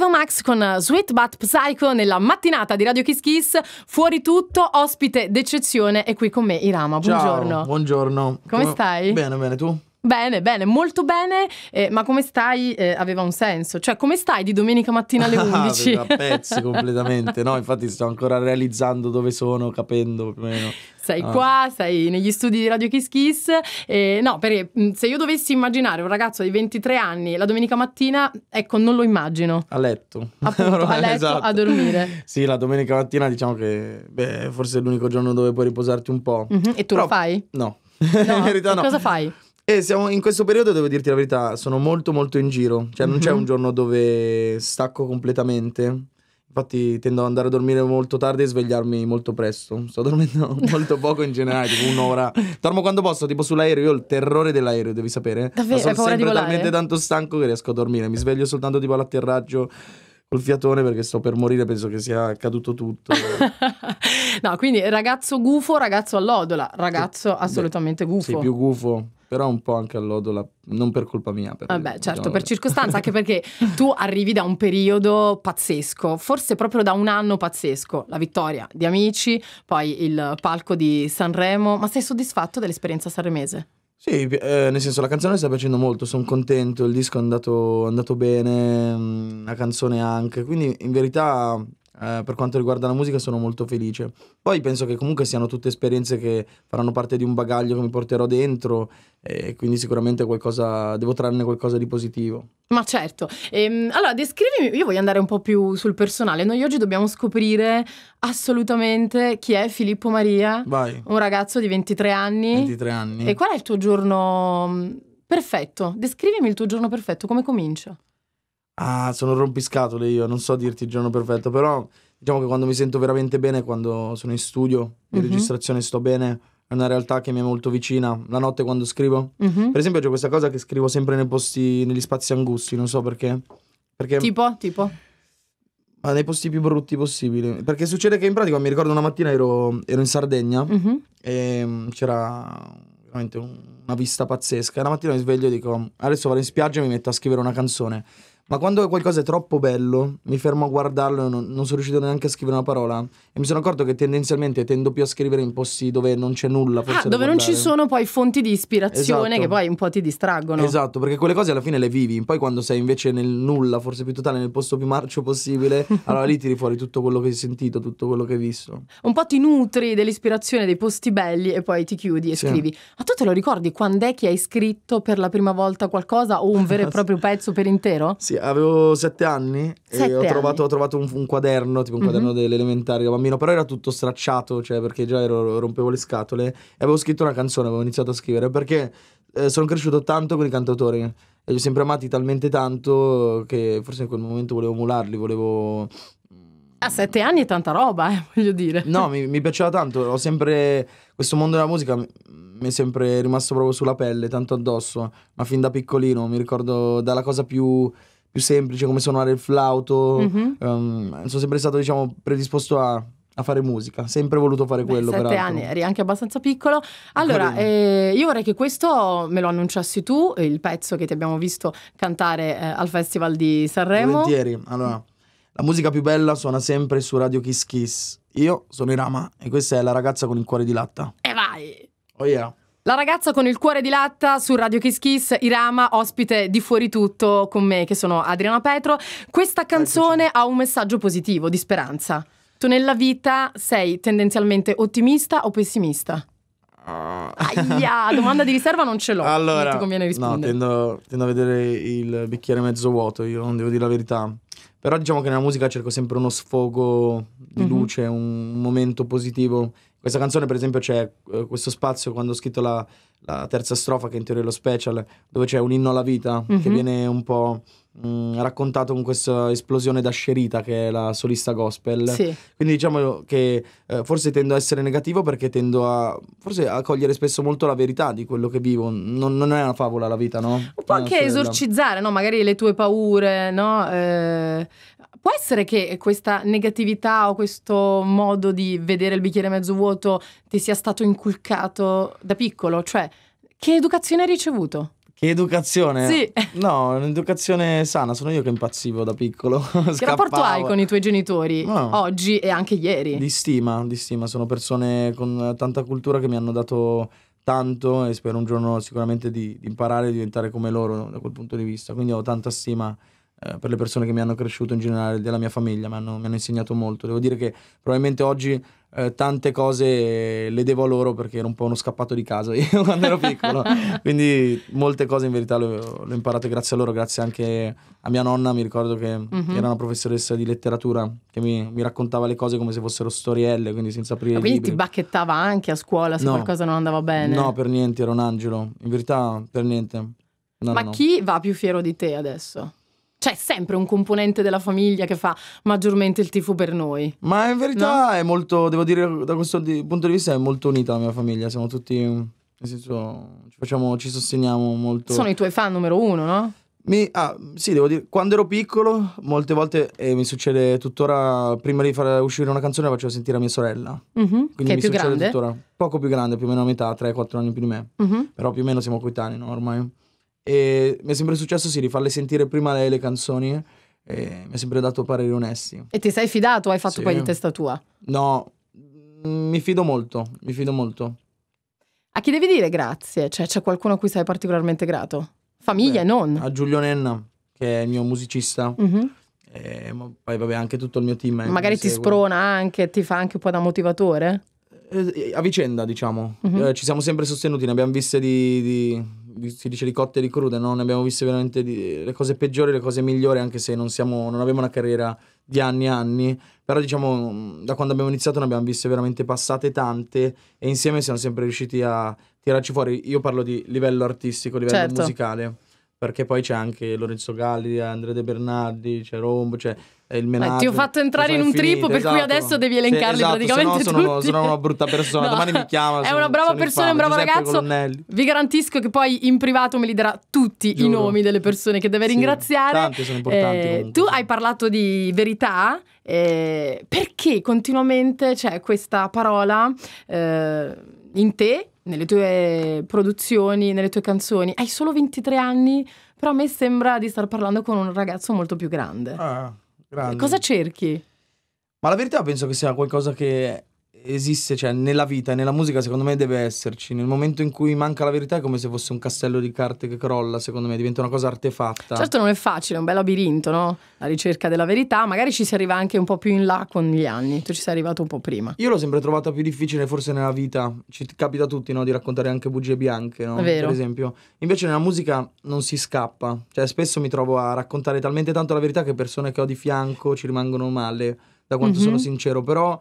Ava Max con Sweet But Psycho nella mattinata di Radio Kiss Kiss, fuori tutto, ospite d'eccezione è qui con me Irama. Buongiorno. Ciao, buongiorno. Come, Come stai? Bene, bene, tu? Bene, bene, molto bene, eh, ma come stai eh, aveva un senso, cioè come stai di domenica mattina alle 11? Ah, a pezzi completamente, no? Infatti sto ancora realizzando dove sono, capendo più o meno. Sei ah. qua, sei negli studi di Radio Kiss Kiss. E, eh, no, perché mm, se io dovessi immaginare un ragazzo di 23 anni la domenica mattina, ecco, non lo immagino. A letto. Appunto, a letto, esatto. a dormire. Sì, la domenica mattina diciamo che beh, forse è l'unico giorno dove puoi riposarti un po'. Mm-hmm. E tu Però, lo fai? No. no in verità no. Cosa fai? E eh, siamo in questo periodo, devo dirti la verità, sono molto molto in giro. Cioè, non mm-hmm. c'è mhm. un giorno dove stacco completamente. Infatti tendo ad andare a dormire molto tardi e svegliarmi molto presto. Sto dormendo molto poco in generale, tipo un'ora. Dormo quando posso, tipo sull'aereo. Io ho il terrore dell'aereo, devi sapere. Davvero, sono sempre talmente tanto stanco che riesco a dormire. Mi sveglio soltanto tipo all'atterraggio col fiatone perché sto per morire, penso che sia caduto tutto. no, quindi ragazzo gufo, ragazzo allodola, ragazzo assolutamente Beh, gufo. Sei più gufo però un po' anche all'odola, non per colpa mia. Per, Vabbè, certo, diciamo certo, per circostanza, anche perché tu arrivi da un periodo pazzesco, forse proprio da un anno pazzesco, la vittoria di Amici, poi il palco di Sanremo, ma sei soddisfatto dell'esperienza sanremese? Sì, eh, nel senso la canzone sta piacendo molto, sono contento, il disco è andato, è andato bene, mm, la canzone anche, quindi in verità eh, per quanto riguarda la musica sono molto felice. Poi penso che comunque siano tutte esperienze che faranno parte di un bagaglio che mi porterò dentro e quindi sicuramente qualcosa, devo trarne qualcosa di positivo. Ma certo, ehm, allora descrivimi, io voglio andare un po' più sul personale, noi oggi dobbiamo scoprire assolutamente chi è Filippo Maria, Vai. un ragazzo di 23 anni. 23 anni. E qual è il tuo giorno mm, perfetto? Descrivimi il tuo giorno perfetto, come comincia? Ah, sono un rompiscatole io, non so dirti il giorno perfetto, però diciamo che quando mi sento veramente bene, quando sono in studio in mm-hmm. registrazione sto bene, è una realtà che mi è molto vicina. La notte quando scrivo, mm-hmm. per esempio, c'è questa cosa che scrivo sempre nei posti, negli spazi angusti, non so perché. perché... Tipo, tipo. Ma nei posti più brutti possibili. Perché succede che in pratica mi ricordo una mattina ero, ero in Sardegna mm-hmm. e c'era veramente una vista pazzesca. E la mattina mi sveglio e dico adesso vado in spiaggia e mi metto a scrivere una canzone. Ma quando qualcosa è troppo bello, mi fermo a guardarlo e non, non, sono riuscito neanche a scrivere una parola. E mi sono accorto che tendenzialmente tendo più a scrivere in posti dove non c'è nulla. Forse ah, dove non ci sono poi fonti di ispirazione esatto. che poi un po' ti distraggono. Esatto, perché quelle cose alla fine le vivi. Poi quando sei invece nel nulla, forse più totale, nel posto più marcio possibile, allora lì tiri fuori tutto quello che hai sentito, tutto quello che hai visto. Un po' ti nutri dell'ispirazione dei posti belli e poi ti chiudi e sì. scrivi. Ma tu te lo ricordi quando è che hai scritto per la prima volta qualcosa o un vero e proprio pezzo per intero? Sì, avevo sette anni sette e ho trovato, ho trovato un, un, quaderno, tipo un mm-hmm. quaderno mhm. dell'elementare da bambino, però era tutto stracciato, cioè perché già ero, rompevo le scatole e avevo scritto una canzone, avevo iniziato a scrivere perché eh, sono cresciuto tanto con i cantatori e li ho sempre amati talmente tanto che forse in quel momento volevo emularli, volevo mm, a sette anni è tanta roba, eh, voglio dire. No, mi, mi piaceva tanto. Ho sempre. Questo mondo della musica mi, mi è sempre rimasto proprio sulla pelle, tanto addosso. Ma fin da piccolino mi ricordo dalla cosa più più semplice, come suonare il flauto. Mm-hmm. Um, sono sempre stato, diciamo, predisposto a a fare musica, sempre voluto fare Beh, quello. Sette anni, eri anche abbastanza piccolo. Allora, eh, io vorrei che questo me lo annunciassi tu, il pezzo che ti abbiamo visto cantare eh, al Festival di Sanremo. Volentieri, allora, la musica più bella suona sempre su Radio Kiss Kiss. Io sono Irama e questa è La ragazza con il cuore di latta. E vai! Oh yeah! La ragazza con il cuore di latta su Radio Kiss Kiss, Irama, ospite di Fuori Tutto con me, che sono Adriana Petro. Questa canzone ha un messaggio positivo, di speranza. Tu nella vita sei tendenzialmente ottimista o pessimista? Ah. Aia, domanda di riserva non ce l'ho. Allora, non ti conviene rispondere. No, tendo, tendo a vedere il bicchiere mezzo vuoto, io non devo dire la verità. Però diciamo che nella musica cerco sempre uno sfogo di mm-hmm. luce, un momento positivo. Questa canzone, per esempio, c'è eh, questo spazio quando ho scritto la, la, terza strofa, che in teoria è lo special, dove c'è un inno alla vita, mm-hmm. che mhm. viene un po' Mm, raccontato con questa esplosione da Sherita, che è la solista gospel. Sì. Quindi diciamo che eh, forse tendo a essere negativo perché tendo a, a cogliere spesso molto la verità di quello che vivo. Non, non è una favola la vita, no? Un po' anche esorcizzare, no? Magari le tue paure, no? Eh, può essere che questa negatività o questo modo di vedere il bicchiere mezzo vuoto ti sia stato inculcato da piccolo? Cioè, che educazione hai ricevuto? Che educazione? Sì. No, un'educazione sana, sono io che impazzivo da piccolo. Che rapporto hai con i tuoi genitori no. oggi e anche ieri? Di stima, di stima, sono persone con tanta cultura che mi hanno dato tanto e spero un giorno sicuramente di, di imparare e diventare come loro da quel punto di vista. Quindi ho tanta stima eh, per le persone che mi hanno cresciuto in generale, della mia famiglia, mi hanno, mi hanno insegnato molto. Devo dire che probabilmente oggi eh, tante cose le devo a loro perché ero un po' uno scappato di casa io quando ero piccolo. Quindi molte cose in verità le ho imparate grazie a loro, grazie anche a mia nonna. Mi ricordo che mm-hmm. era una professoressa di letteratura che mi, mi, raccontava le cose come se fossero storielle, quindi senza aprire Ma quindi libri. ti bacchettava anche a scuola se no, qualcosa non andava bene? No, per niente, ero un angelo. In verità, per niente. No, Ma no. chi va più fiero di te adesso? c'è cioè, sempre un componente della famiglia che fa maggiormente il tifo per noi. Ma in verità no? è molto, devo dire, da questo punto di vista è molto unita la mia famiglia, siamo tutti... Nel senso, ci, facciamo, ci sosteniamo molto. Sono i tuoi fan numero uno, no? Mi, ah, sì, devo dire, quando ero piccolo, molte volte, e eh, mi succede tuttora, prima di far uscire una canzone la facevo sentire a mia sorella. Mm-hmm, Quindi che è più grande? Tuttora, poco più grande, più o meno a metà, 3-4 anni più di me. Mm-hmm. Però più o meno siamo coetanei, no, ormai. E mi è sempre successo sì, di farle sentire prima lei le canzoni. E mi ha sempre dato pareri onesti. E ti sei fidato? Hai fatto sì. poi di testa tua? No, mm, mi fido molto, mi fido molto. A chi devi dire grazie? Cioè, c'è qualcuno a cui sei particolarmente grato? Famiglia e non? A Giulio Nenna, che è il mio musicista. Mm-hmm. E poi vabbè anche tutto il mio team. Magari ti segue. sprona anche, ti fa anche un po' da motivatore? Eh, eh, a vicenda, diciamo. Mm-hmm. ci siamo sempre sostenuti, ne abbiamo viste di, di, si dice ricotte e ricrude, no? ne abbiamo viste veramente di, le cose peggiori, le cose migliori, anche se non, siamo, non abbiamo una carriera di anni e anni, però diciamo da quando abbiamo iniziato ne abbiamo viste veramente passate tante e insieme siamo sempre riusciti a tirarci fuori, io parlo di livello artistico, livello certo. musicale perché poi c'è anche Lorenzo Galli, Andrea De Bernardi, c'è Rombo, c'è eh, il menaggio. Eh, ti ho fatto entrare in un trippo per esatto. cui adesso devi elencarli sì, esatto, praticamente se no sono, sono, una brutta persona, no. domani mi chiama. È una brava persona, è un bravo Giuseppe ragazzo. Colonnelli. Vi garantisco che poi in privato me li darà tutti Giuro. i nomi delle persone che deve sì, ringraziare. Tanti sono importanti. Eh, tu hai parlato di verità. Eh, perché continuamente c'è questa parola? Eh, in te, nelle tue produzioni, nelle tue canzoni. Hai solo 23 anni, però a me sembra di star parlando con un ragazzo molto più grande. Ah, grande. Cosa cerchi? Ma la verità penso che sia qualcosa che esiste, cioè nella vita e nella musica secondo me deve esserci. Nel momento in cui manca la verità è come se fosse un castello di carte che crolla, secondo me diventa una cosa artefatta. Certo non è facile, è un bel labirinto, no? La ricerca della verità, magari ci si arriva anche un po' più in là con gli anni, tu ci sei arrivato un po' prima. Io l'ho sempre trovata più difficile forse nella vita, ci capita a tutti no? di raccontare anche bugie bianche, no? Vero. per esempio. Invece nella musica non si scappa, cioè spesso mi trovo a raccontare talmente tanto la verità che persone che ho di fianco ci rimangono male da quanto mm -hmm. sono sincero, però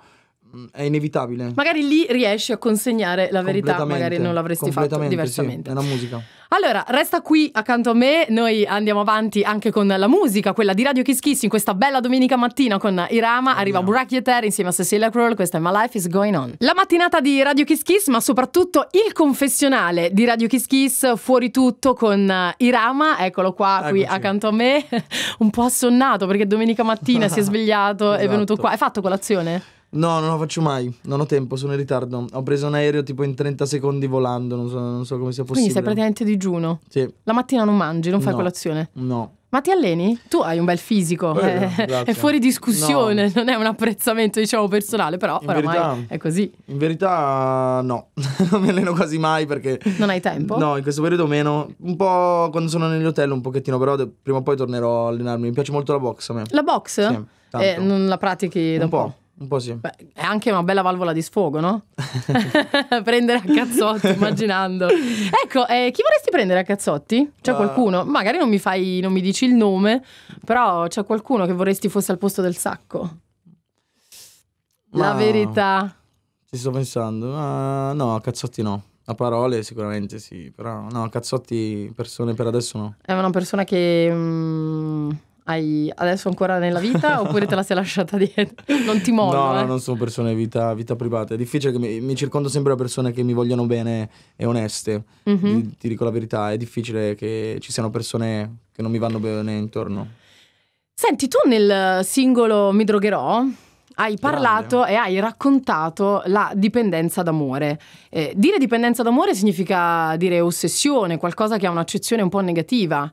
Mm, è inevitabile. Magari lì riesci a consegnare la verità, magari non l'avresti fatto diversamente. Sì, è una musica. Allora, resta qui accanto a me, noi andiamo avanti anche con la musica, quella di Radio Kiss Kiss in questa bella domenica mattina con Irama, arriva no. Burak Yeter insieme a Cecilia Kroll, questa è My Life is Going On. La mattinata di Radio Kiss Kiss, ma soprattutto il confessionale di Radio Kiss Kiss, fuori tutto con eh, Irama, eccolo qua Eccoci. qui accanto a me, un po' assonnato perché domenica mattina si è svegliato, esatto. è venuto qua, hai fatto colazione? No, non lo faccio mai. Non ho tempo, sono in ritardo. Ho preso un aereo tipo in 30 secondi volando. Non so, non so come sia possibile. Quindi sei praticamente a digiuno. Sì. La mattina non mangi, non fai no. colazione. No. Ma ti alleni? Tu hai un bel fisico, eh, eh, è fuori discussione, no. non è un apprezzamento diciamo personale, però in oramai verità, è così. In verità no, non mi alleno quasi mai perché... Non hai tempo? No, in questo periodo meno, un po' quando sono negli hotel un pochettino, però prima o poi tornerò a allenarmi, mi piace molto la box a me. La box? Sì, eh, non la pratichi da un po'. po'. Un po' sì. Beh, è anche una bella valvola di sfogo, no? prendere a cazzotti, immaginando. Ecco, eh, chi vorresti prendere a cazzotti? C'è uh... qualcuno? Magari non mi, fai, non mi dici il nome, però c'è qualcuno che vorresti fosse al posto del sacco. La verità. Ci sto pensando. Uh, no, a cazzotti no. A parole sicuramente sì, però no, a cazzotti persone per adesso no. È una persona che... Mm hai adesso ancora nella vita oppure te la sei lasciata dietro? Non ti mollo. No, eh. no, non sono persone vita, vita privata. È difficile che mi, mi, circondo sempre da persone che mi vogliono bene e oneste. Mm-hmm. Ti, ti, dico la verità, è difficile che ci siano persone che non mi vanno bene intorno. Senti, tu nel singolo Mi drogherò hai parlato Grande. e hai raccontato la dipendenza d'amore. Eh, dire dipendenza d'amore significa dire ossessione, qualcosa che ha un'accezione un po' negativa.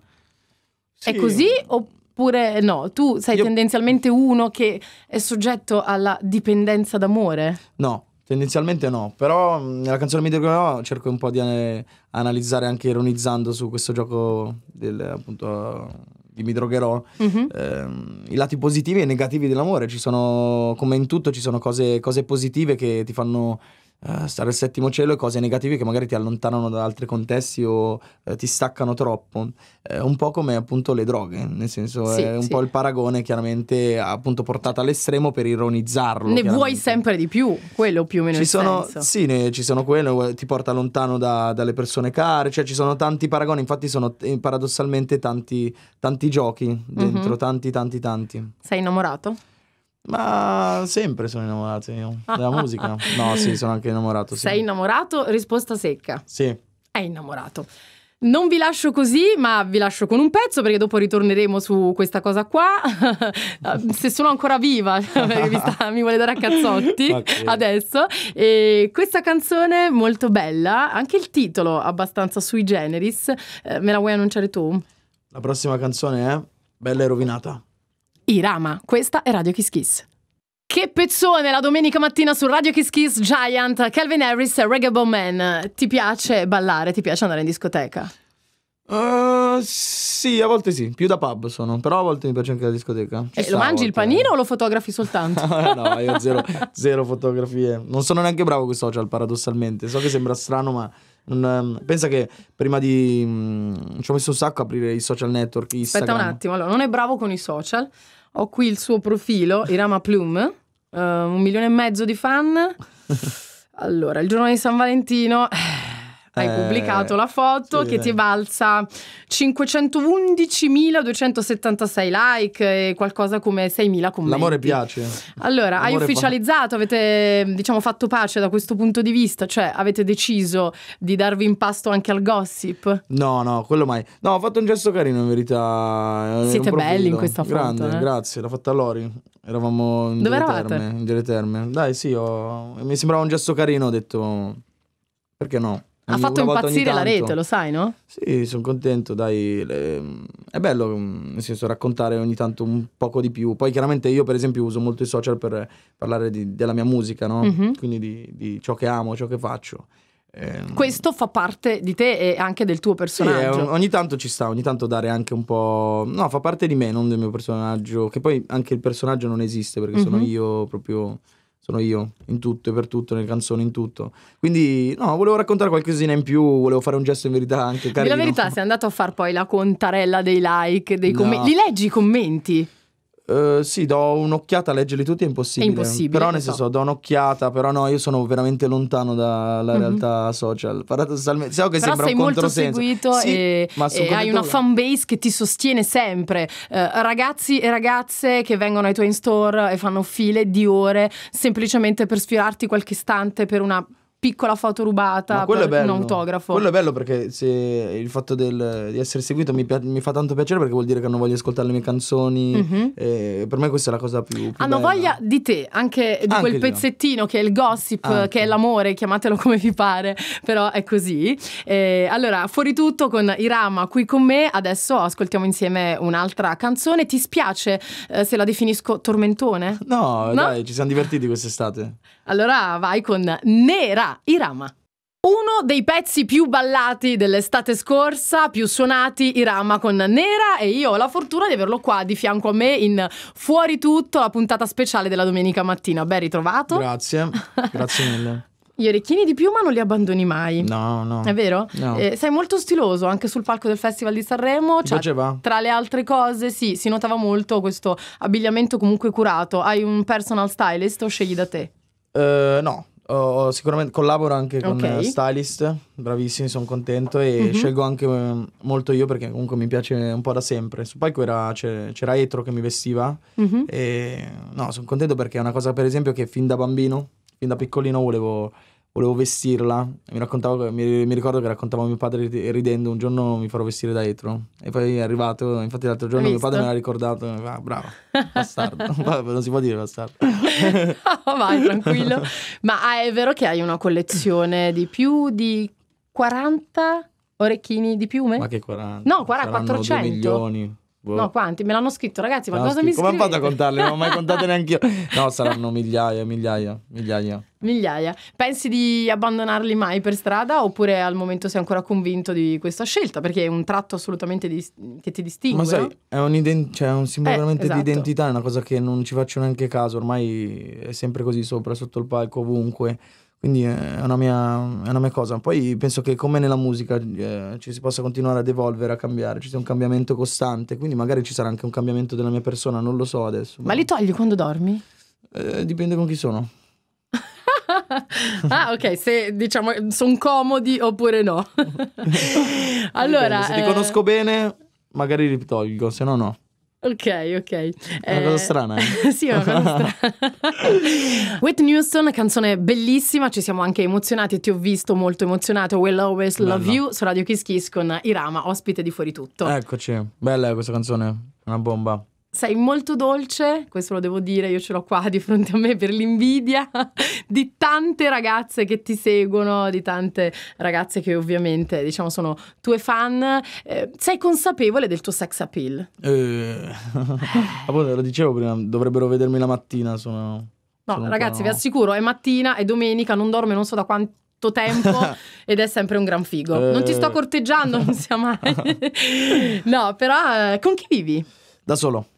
Sì. È così o Oppure no, tu sei Io... tendenzialmente uno che è soggetto alla dipendenza d'amore? No, Tendenzialmente no, però mm, nella canzone Mi dico no cerco un po' di eh, analizzare anche ironizzando su questo gioco del, appunto, di Mi drogherò mm-hmm. ehm, i lati positivi e negativi dell'amore, ci sono come in tutto ci sono cose, cose positive che ti fanno eh, stare al settimo cielo e cose negative che magari ti allontanano da altri contesti o uh, ti staccano troppo. Uh, un po' come appunto le droghe, nel senso sì, è un sì. po' il paragone chiaramente appunto portato all'estremo per ironizzarlo. Ne vuoi sempre di più, quello più o meno ci sono, senso. Sì, ne, ci sono quello, ti porta lontano da, dalle persone care, cioè ci sono tanti paragoni, infatti sono paradossalmente tanti, tanti giochi dentro, mm -hmm. tanti tanti tanti. Sei innamorato? Ma sempre sono innamorato io della musica. No, sì, sono anche innamorato. Sì. Sei innamorato? Risposta secca. Sì. È innamorato. Non vi lascio così, ma vi lascio con un pezzo perché dopo ritorneremo su questa cosa qua. Ah, se sono ancora viva, mi, sta, mi vuole dare a cazzotti okay. adesso. E questa canzone molto bella, anche il titolo abbastanza sui generis. Eh, me la vuoi annunciare tu? La prossima canzone è Bella e rovinata. Irama. Questa è Radio Kiss Kiss. Che pezzone la domenica mattina su Radio Kiss Kiss Giant, Calvin Harris, Reggae Man. Ti piace ballare? Ti piace andare in discoteca? Uh, sì, a volte sì, più da pub sono, però a volte mi piace anche la discoteca. e eh, lo mangi il eh. panino o lo fotografi soltanto? no, io zero, zero fotografie. Non sono neanche bravo con i social, paradossalmente. So che sembra strano, ma non, ehm, pensa che prima di... Mh, mm, ci ho messo un sacco a aprire i social network. Instagram. Aspetta un attimo, allora, non è bravo con i social. Ho qui il suo profilo, Irama Plume, ehm, uh, un milione e mezzo di fan. Allora, il giorno di San Valentino... Eh, hai eh, pubblicato la foto sì, che ti balza 511.276 like e qualcosa come 6.000 commenti. L'amore piace. Allora, L'amore hai ufficializzato, avete diciamo fatto pace da questo punto di vista, cioè avete deciso di darvi impasto anche al gossip? No, no, quello mai. No, ho fatto un gesto carino in verità. Siete belli in questa foto. Grande, eh? grazie, l'ha fatta Lori. Eravamo in Dove eravate? Terme, in Delle Terme. Dai, sì, ho... mi sembrava un gesto carino, ho detto perché no? Ha fatto impazzire la rete, lo sai, no? Sì, sono contento, dai. Le... È bello, mm, nel senso, raccontare ogni tanto un poco di più. Poi chiaramente io, per esempio, uso molto i social per parlare di, della mia musica, no? Mm-hmm. Quindi di, di ciò che amo, ciò che faccio. Ehm, Questo fa parte di te e anche del tuo personaggio. Sì, ogni tanto ci sta, ogni tanto dare anche un po'. No, fa parte di me, non del mio personaggio. Che poi anche il personaggio non esiste perché mm-hmm. sono mhm. io proprio sono io, in tutto e per tutto, nelle canzoni, in tutto. Quindi, no, volevo raccontare qualcosina in più, volevo fare un gesto in verità anche carino. La verità, sei andato a far poi la contarella dei like, dei commenti. No. Li leggi i commenti? Uh, sì, do un'occhiata, leggerli tutti è impossibile. È impossibile però nel esatto. senso, so. do un'occhiata, però no, io sono veramente lontano dalla mm-hmm. realtà social. Paradossalmente, so che però sembra sei un molto seguito sì, e, e hai una fan base che ti sostiene sempre. Uh, ragazzi e ragazze che vengono ai tuoi in store e fanno file di ore semplicemente per sfiorarti qualche istante per una piccola foto rubata per bello, un autografo. Quello è bello perché il fatto del, di essere seguito mi, pi- mi, fa tanto piacere perché vuol dire che hanno voglia di ascoltare le mie canzoni. Mm-hmm. E per me questa è la cosa più, più Hanno bella. voglia di te, anche di anche quel pezzettino no. che è il gossip, anche. che è l'amore, chiamatelo come vi pare, però è così. E allora, fuori tutto con Irama qui con me, adesso ascoltiamo insieme un'altra canzone. Ti spiace eh, se la definisco tormentone? No, no? dai, ci siamo divertiti quest'estate. Allora vai con Nera Irama. Uno dei pezzi più ballati dell'estate scorsa, più suonati, Irama con Nera e io ho la fortuna di averlo qua di fianco a me in Fuori Tutto, la puntata speciale della domenica mattina. Ben ritrovato. Grazie, grazie mille. Gli orecchini di piuma non li abbandoni mai. No, no. È vero? No. Eh, sei molto stiloso anche sul palco del Festival di Sanremo. Cioè, tra le altre cose, sì, si notava molto questo abbigliamento comunque curato. Hai un personal stylist o scegli da te? Eh, no, Oh, sicuramente collaboro anche con okay. stylist, bravissimi, sono contento e mm-hmm. scelgo anche mm, molto io perché comunque mi piace un po' da sempre. Su palco era, c'era Etro che mi vestiva mm-hmm. e no, sono contento perché è una cosa per esempio che fin da bambino, fin da piccolino volevo volevo vestirla. Mi, mi, mi, ricordo che raccontavo a mio padre ridendo: un giorno mi farò vestire da etro. E poi è arrivato, infatti, l'altro giorno mio padre me l'ha ricordato. Mi fa, ah, bravo, bastardo. non si può dire bastardo. no, vai, tranquillo. Ma ah, è vero che hai una collezione di più di 40 orecchini di piume? Ma che 40? No, 40, 400. 2 milioni. Boh. No, quanti? Me l'hanno scritto, ragazzi, ma Caschi, cosa mi scrivete? Come vado a contarle? Non ho mai contate neanche io. No, saranno migliaia, migliaia, migliaia. Migliaia. Pensi di abbandonarli mai per strada oppure al momento sei ancora convinto di questa scelta? Perché è un tratto assolutamente di... che ti distingue. Ma sai, no? è un, ident- cioè, un simbolo eh, veramente esatto. di identità, è una cosa che non ci faccio neanche caso, ormai è sempre così sopra, sotto il palco, ovunque. Quindi eh, è una, mia, è una mia cosa. Poi penso che come nella musica eh, ci si possa continuare ad evolvere, a cambiare, ci sia un cambiamento costante, quindi magari ci sarà anche un cambiamento della mia persona, non lo so adesso. Ma, ma... li togli quando dormi? Eh, dipende con chi sono. ah, ok, se diciamo sono comodi oppure no. allora, dipende, se li conosco eh, bene, magari li tolgo, se no no. Ok, ok. È una cosa eh, strana. Eh? sì, una cosa strana. Whitney Houston, canzone bellissima, ci siamo anche emozionati, ti ho visto molto emozionato. Will Always Love You su Radio Kiss Kiss con Irama, ospite di Fuori Tutto. Eccoci, bella questa canzone, una bomba sei molto dolce, questo lo devo dire, io ce l'ho qua di fronte a me per l'invidia di tante ragazze che ti seguono, di tante ragazze che ovviamente diciamo sono tue fan. Eh, sei consapevole del tuo sex appeal? Eh, appunto, lo dicevo prima, dovrebbero vedermi la mattina, sono... No, sono ragazzi, vi assicuro, è mattina, è domenica, non dormo non so da quanto tempo ed è sempre un gran figo. Eh... Non ti sto eh. corteggiando, non sia mai. no, però eh, con chi vivi? Da solo.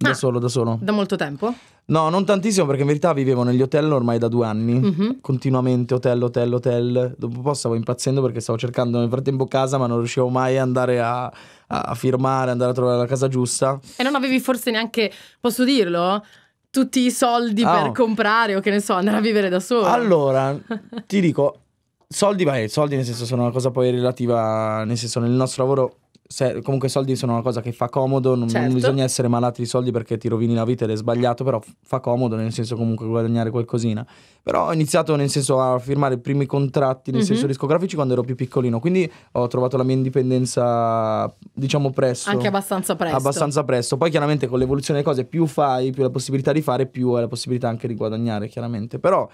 Da ah, solo, da solo. Da molto tempo? No, non tantissimo perché in verità vivevo negli hotel ormai da due anni, mm-hmm. continuamente hotel, hotel, hotel. Dopo un po' stavo impazzendo perché stavo cercando nel frattempo casa ma non riuscivo mai ad andare a, a firmare, andare a trovare la casa giusta. E non avevi forse neanche, posso dirlo? Tutti i soldi oh. per ah. comprare o che ne so, andare a vivere da solo. Allora, ti dico, soldi, beh, soldi nel senso sono una cosa poi relativa, nel senso nel nostro lavoro se, comunque i soldi sono una cosa che fa comodo, non, certo. non, bisogna essere malati di soldi perché ti rovini la vita ed è sbagliato, però fa comodo nel senso comunque guadagnare qualcosina. Però ho iniziato nel senso a firmare i primi contratti nel mm-hmm. senso discografici quando ero più piccolino, quindi ho trovato la mia indipendenza diciamo presto. Anche abbastanza presto. Abbastanza presto. Poi chiaramente con l'evoluzione delle cose più fai, più hai la possibilità di fare, più hai la possibilità anche di guadagnare chiaramente. Però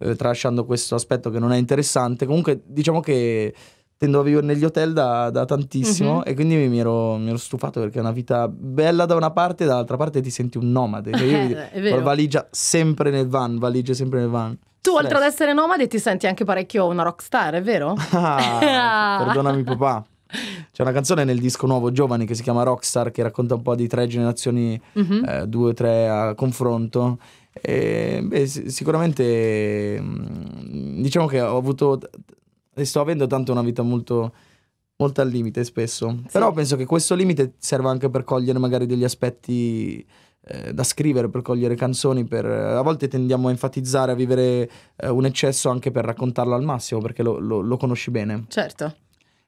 eh, tralasciando questo aspetto che non è interessante, comunque diciamo che Tendo a vivere negli hotel da, da tantissimo mm-hmm. e quindi mi ero, mi ero, stufato perché è una vita bella da una parte e dall'altra parte ti senti un nomade. Cioè io ho eh, valigia sempre nel van, valigia sempre nel van. Tu oltre ad essere nomade ti senti anche parecchio una rockstar, è vero? ah, perdonami papà. C'è una canzone nel disco nuovo Giovani che si chiama Rockstar che racconta un po' di tre generazioni, mm-hmm. eh, due o tre a confronto. E, beh, sicuramente mm, diciamo che ho avuto e sto avendo tanto una vita molto, molto al limite spesso. Sì. Però penso che questo limite serva anche per cogliere magari degli aspetti eh, da scrivere, per cogliere canzoni, per... Eh, a volte tendiamo a enfatizzare, a vivere eh, un eccesso anche per raccontarlo al massimo, perché lo, lo, lo conosci bene. Certo.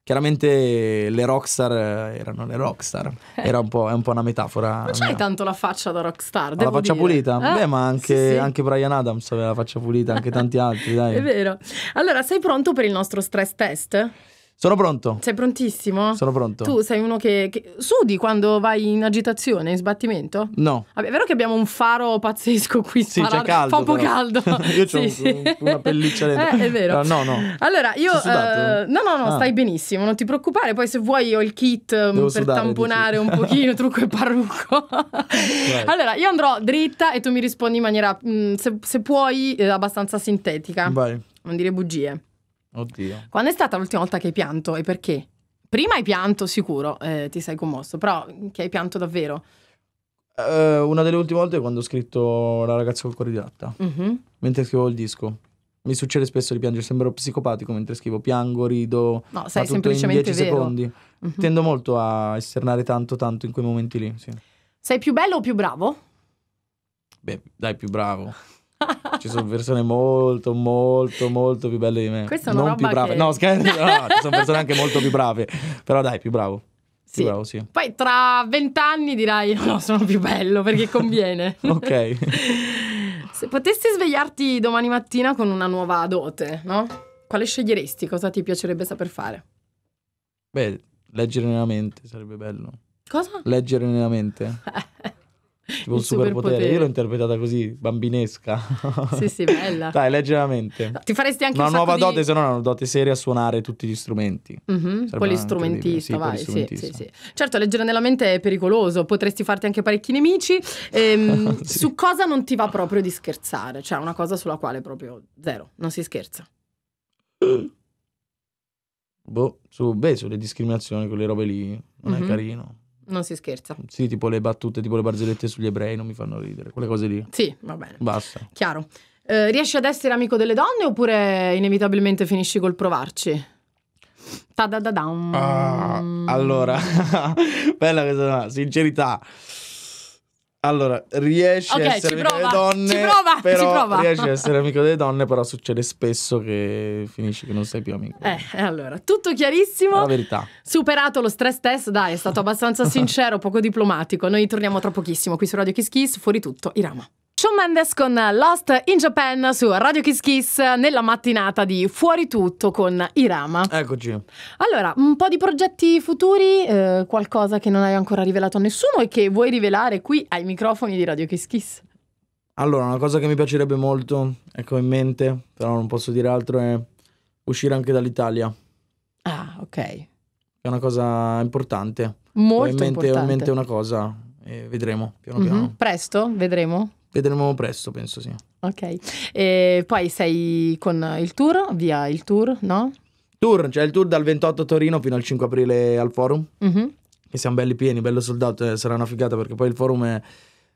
Chiaramente le rockstar eh, erano le rockstar, eh. era un po', è un po' una metafora. Non c'hai mia. tanto la faccia da rockstar, devo La faccia dire. pulita? Eh? Beh, ma anche, sì, sì. anche, Brian Adams aveva la faccia pulita, anche tanti altri, dai. È vero. Allora, sei pronto per il nostro stress test? Sono pronto. Sei prontissimo? Sono pronto. Tu sei uno che, che, sudi quando vai in agitazione, in sbattimento? No. Vabbè, è vero che abbiamo un faro pazzesco qui sì, sparato. c'è caldo. Fa un caldo. io sì, ho sì. una pelliccia dentro. Eh, è vero. No, no. Allora, io uh, No, no, no, ah. stai benissimo, non ti preoccupare. Poi se vuoi ho il kit Devo mm, per sudare, tamponare dici. un pochino, trucco e parrucco. Certo. allora, io andrò dritta e tu mi rispondi in maniera mh, mm, se, se, puoi eh, abbastanza sintetica. Vai. Non dire bugie. Oddio. Quando è stata l'ultima volta che hai pianto e perché? Prima hai pianto sicuro, eh, ti sei commosso, però che hai pianto davvero? Eh, una delle ultime volte è quando ho scritto La ragazza col cuore di latta, mm-hmm. mentre scrivo il disco. Mi succede spesso di piangere, sembro psicopatico mentre scrivo, piango, rido, no, sei semplicemente in 10 secondi. Mm-hmm. Tendo molto a esternare tanto tanto in quei momenti lì, sì. Sei più bello o più bravo? Beh, dai, più bravo. ci sono persone molto, molto, molto più belle di me. Questa è una non più brave. Che... No, scherzo, no, ci sono persone anche molto più brave. Però dai, più bravo. Sì. Più bravo, sì. Poi tra vent'anni dirai: No, sono più bello perché conviene. ok. Se potessi svegliarti domani mattina con una nuova dote, no? Quale sceglieresti? Cosa ti piacerebbe saper fare? Beh, leggere nella mente sarebbe bello. Cosa? Leggere nella mente. eh un superpotere. Io l'ho interpretata così, bambinesca. Sì, sì, bella. Dai, leggeramente. ti faresti anche una un nuova di... dote, se no una dote seria a suonare tutti gli strumenti. Mm-hmm. Polistrumentista, sì, vai. Sì, sì, sì. Certo, leggere nella mente è pericoloso, potresti farti anche parecchi nemici. Ehm, sì. Su cosa non ti va proprio di scherzare? Cioè, una cosa sulla quale proprio zero, non si scherza. Boh, su, beh, sulle discriminazioni, quelle robe lì, non mm-hmm. è mhm. carino. Non si scherza. Sì, tipo le battute, tipo le barzellette sugli ebrei non mi fanno ridere, quelle cose lì. Sì, va bene. Basta. Chiaro. Eh, riesci ad essere amico delle donne oppure inevitabilmente finisci col provarci? Ta da da da. Ah, allora, bella questa, sincerità. Allora, riesci okay, a essere amico prova, delle donne. Ci prova, però ci prova. Riesci a essere amico delle donne, però succede spesso che finisci che non sei più amico. Eh, allora, tutto chiarissimo. La verità. Superato lo stress test, dai, è stato abbastanza sincero, poco diplomatico. Noi torniamo tra pochissimo qui su Radio Kiss Kiss, fuori tutto, Irama. Shawn Mendes con Lost in Japan su Radio Kiss Kiss nella mattinata di Fuori Tutto con Irama. Eccoci. Allora, un po' di progetti futuri, eh, qualcosa che non hai ancora rivelato a nessuno e che vuoi rivelare qui ai microfoni di Radio Kiss Kiss. Allora, una cosa che mi piacerebbe molto, ecco in mente, però non posso dire altro, è uscire anche dall'Italia. Ah, ok. È una cosa importante. Molto ho in mente, importante. Ho in mente una cosa e vedremo piano mm-hmm. piano. Presto, vedremo. Vedremo presto, penso sì. Ok, e poi sei con il tour, via il tour, no? Tour, cioè il tour dal 28 a Torino fino al 5 aprile al forum. Mm-hmm. Che siamo belli pieni, bello soldato, eh, sarà una figata perché poi il forum è...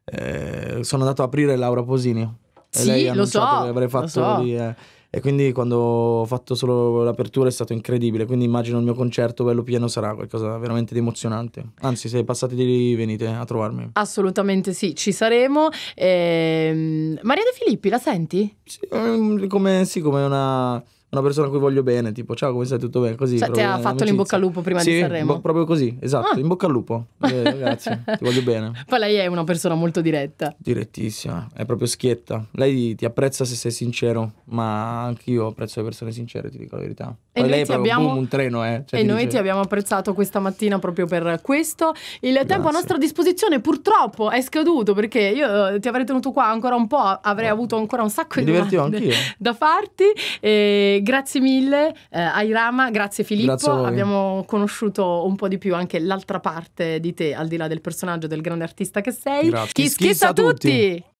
Eh, sono andato a aprire Laura Posini. E sì, lei ha lo so. Che avrei fatto lo so. lì... Eh, e quindi quando ho fatto solo l'apertura è stato incredibile. Quindi immagino il mio concerto bello pieno sarà qualcosa veramente di emozionante. Anzi, se passate di lì venite a trovarmi. Assolutamente sì, ci saremo. Ehm... Maria De Filippi, la senti? Sì, ehm, come, sì, come una una persona a cui voglio bene, tipo ciao, come stai, tutto bene, così. Cioè, ti ha fatto l'imbocca al lupo prima sì, di Sanremo? Bo- proprio così, esatto, ah. in bocca al lupo. Eh, ragazzi, ti voglio bene. Poi lei è una persona molto diretta. Direttissima, è proprio schietta. Lei ti apprezza se sei sincero, ma anch'io apprezzo le persone sincere, ti dico la verità. E Poi lei è proprio abbiamo... boom, un treno, eh. Cioè, e noi dice... ti abbiamo apprezzato questa mattina proprio per questo. Il Grazie. tempo a nostra disposizione purtroppo è scaduto perché io eh, ti avrei tenuto qua ancora un po', avrei oh. avuto ancora un sacco Mi di domande anch'io. da farti. E grazie mille eh, a grazie Filippo. Grazie Abbiamo conosciuto un po' di più anche l'altra parte di te, al di là del personaggio del grande artista che sei. Grazie. Kiss, kiss, kiss a tutti.